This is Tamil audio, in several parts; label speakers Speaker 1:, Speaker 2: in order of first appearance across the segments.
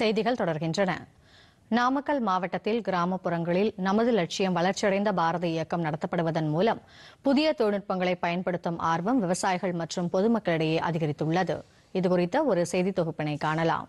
Speaker 1: செய்திகள் தொடர்கின்றன நாமக்கல் மாவட்டத்தில் கிராமப்புறங்களில் நமது லட்சியம் வளர்ச்சியடைந்த பாரத இயக்கம் நடத்தப்படுவதன் மூலம் புதிய தொழில்நுட்பங்களை பயன்படுத்தும் ஆர்வம் விவசாயிகள் மற்றும் பொதுமக்களிடையே அதிகரித்துள்ளது இதுகுறித்த ஒரு செய்தி தொகுப்பினை காணலாம்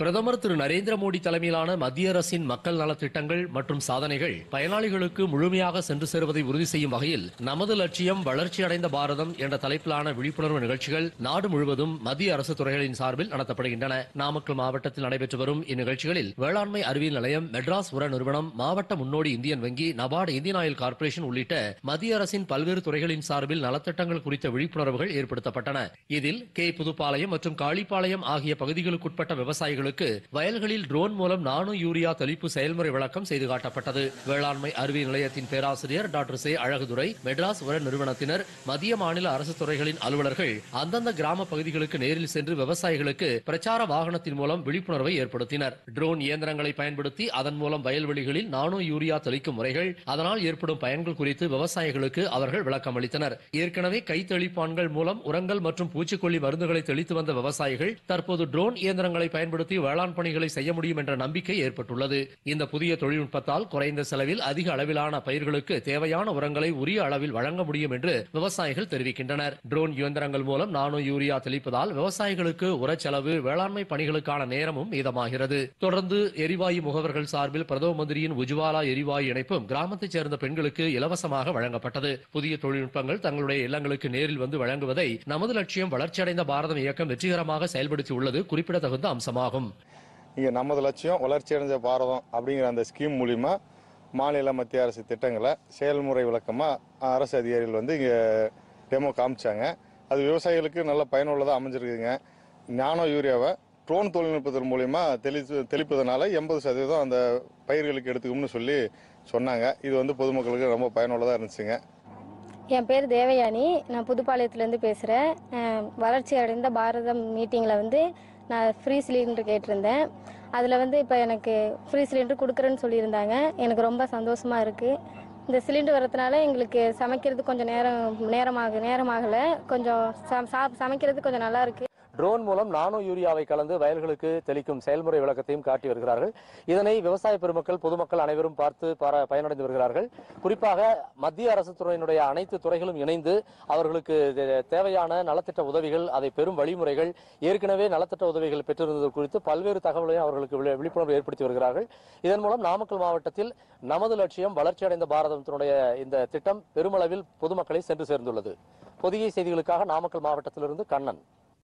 Speaker 2: பிரதமர் திரு நரேந்திர மோடி தலைமையிலான மத்திய அரசின் மக்கள் நலத்திட்டங்கள் மற்றும் சாதனைகள் பயனாளிகளுக்கு முழுமையாக சென்று சேருவதை உறுதி செய்யும் வகையில் நமது லட்சியம் வளர்ச்சியடைந்த பாரதம் என்ற தலைப்பிலான விழிப்புணர்வு நிகழ்ச்சிகள் நாடு முழுவதும் மத்திய அரசு துறைகளின் சார்பில் நடத்தப்படுகின்றன நாமக்கல் மாவட்டத்தில் நடைபெற்று வரும் இந்நிகழ்ச்சிகளில் வேளாண்மை அறிவியல் நிலையம் மெட்ராஸ் உர நிறுவனம் மாவட்ட முன்னோடி இந்தியன் வங்கி நபார்டு இந்தியன் ஆயில் கார்ப்பரேஷன் உள்ளிட்ட மத்திய அரசின் பல்வேறு துறைகளின் சார்பில் நலத்திட்டங்கள் குறித்த விழிப்புணர்வுகள் ஏற்படுத்தப்பட்டன இதில் கே புதுப்பாளையம் மற்றும் காளிப்பாளையம் ஆகிய பகுதிகளுக்குட்பட்ட விவசாயிகள் விவசாயிகளுக்கு வயல்களில் ட்ரோன் மூலம் நானோ யூரியா தெளிப்பு செயல்முறை விளக்கம் செய்து காட்டப்பட்டது வேளாண்மை அறிவியல் நிலையத்தின் பேராசிரியர் டாக்டர் சே அழகுதுரை மெட்ராஸ் உர நிறுவனத்தினர் மத்திய மாநில அரசு துறைகளின் அலுவலர்கள் அந்தந்த கிராம பகுதிகளுக்கு நேரில் சென்று விவசாயிகளுக்கு பிரச்சார வாகனத்தின் மூலம் விழிப்புணர்வை ஏற்படுத்தினர் ட்ரோன் இயந்திரங்களை பயன்படுத்தி அதன் மூலம் வயல்வெளிகளில் நானோ யூரியா தெளிக்கும் முறைகள் அதனால் ஏற்படும் பயன்கள் குறித்து விவசாயிகளுக்கு அவர்கள் விளக்கம் அளித்தனர் ஏற்கனவே கை தெளிப்பான்கள் மூலம் உரங்கள் மற்றும் பூச்சிக்கொல்லி மருந்துகளை தெளித்து வந்த விவசாயிகள் தற்போது ட்ரோன் இயந்திரங்களை பயன்படுத்தி பெரிய வேளாண் பணிகளை செய்ய முடியும் என்ற நம்பிக்கை ஏற்பட்டுள்ளது இந்த புதிய தொழில்நுட்பத்தால் குறைந்த செலவில் அதிக அளவிலான பயிர்களுக்கு தேவையான உரங்களை உரிய அளவில் வழங்க முடியும் என்று விவசாயிகள் தெரிவிக்கின்றனர் ட்ரோன் இயந்திரங்கள் மூலம் நானோ யூரியா தெளிப்பதால் விவசாயிகளுக்கு உரச்செலவு வேளாண்மை பணிகளுக்கான நேரமும் மீதமாகிறது தொடர்ந்து எரிவாயு முகவர்கள் சார்பில் பிரதம மந்திரியின் உஜ்வாலா எரிவாயு இணைப்பும் கிராமத்தைச் சேர்ந்த பெண்களுக்கு இலவசமாக வழங்கப்பட்டது புதிய தொழில்நுட்பங்கள் தங்களுடைய இல்லங்களுக்கு நேரில் வந்து வழங்குவதை நமது லட்சியம் வளர்ச்சியடைந்த பாரதம் இயக்கம் வெற்றிகரமாக செயல்படுத்தியுள்ளது குறிப்பிடத்தகுந்த அம்சமாகும்
Speaker 3: இங்கே நமது லட்சியம் வளர்ச்சி அடைஞ்ச பாரதம் அப்படிங்கிற அந்த ஸ்கீம் மூலிமா மாநில மத்திய அரசு திட்டங்களை செயல்முறை விளக்கமாக அரசு அதிகாரிகள் வந்து இங்கே டெமோ காமிச்சாங்க அது விவசாயிகளுக்கு நல்ல பயனுள்ளதாக அமைஞ்சிருக்குங்க ஞானோ யூரியாவை ட்ரோன் தொழில்நுட்பத்தின் மூலிமா தெளி தெளிப்பதனால எண்பது சதவீதம் அந்த பயிர்களுக்கு எடுத்துக்கும்னு சொல்லி சொன்னாங்க இது வந்து பொதுமக்களுக்கு ரொம்ப பயனுள்ளதாக இருந்துச்சுங்க
Speaker 1: என் பேர் தேவயானி நான் புதுப்பாளையத்துலேருந்து பேசுகிறேன் வளர்ச்சி அடைந்த பாரதம் மீட்டிங்கில் வந்து நான் ஃப்ரீ சிலிண்டர் கேட்டிருந்தேன் அதில் வந்து இப்போ எனக்கு ஃப்ரீ சிலிண்டர் கொடுக்குறேன்னு சொல்லியிருந்தாங்க எனக்கு ரொம்ப சந்தோஷமாக இருக்குது இந்த சிலிண்டர் வரதுனால எங்களுக்கு சமைக்கிறது கொஞ்சம் நேரம் நேரமாக நேரமாகலை கொஞ்சம் சமைக்கிறது கொஞ்சம் நல்லாயிருக்கு
Speaker 2: ட்ரோன் மூலம் நானோ யூரியாவை கலந்து வயல்களுக்கு தெளிக்கும் செயல்முறை விளக்கத்தையும் காட்டி வருகிறார்கள் இதனை விவசாய பெருமக்கள் பொதுமக்கள் அனைவரும் பார்த்து பயனடைந்து வருகிறார்கள் குறிப்பாக மத்திய அரசு துறையினுடைய அனைத்து துறைகளும் இணைந்து அவர்களுக்கு தேவையான நலத்திட்ட உதவிகள் அதை பெரும் வழிமுறைகள் ஏற்கனவே நலத்திட்ட உதவிகள் பெற்றிருந்தது குறித்து பல்வேறு தகவல்களையும் அவர்களுக்கு விழிப்புணர்வு ஏற்படுத்தி வருகிறார்கள் இதன் மூலம் நாமக்கல் மாவட்டத்தில் நமது லட்சியம் வளர்ச்சியடைந்த பாரதத்தினுடைய இந்த திட்டம் பெருமளவில் பொதுமக்களை சென்று சேர்ந்துள்ளது பொதிகை செய்திகளுக்காக நாமக்கல் மாவட்டத்திலிருந்து கண்ணன்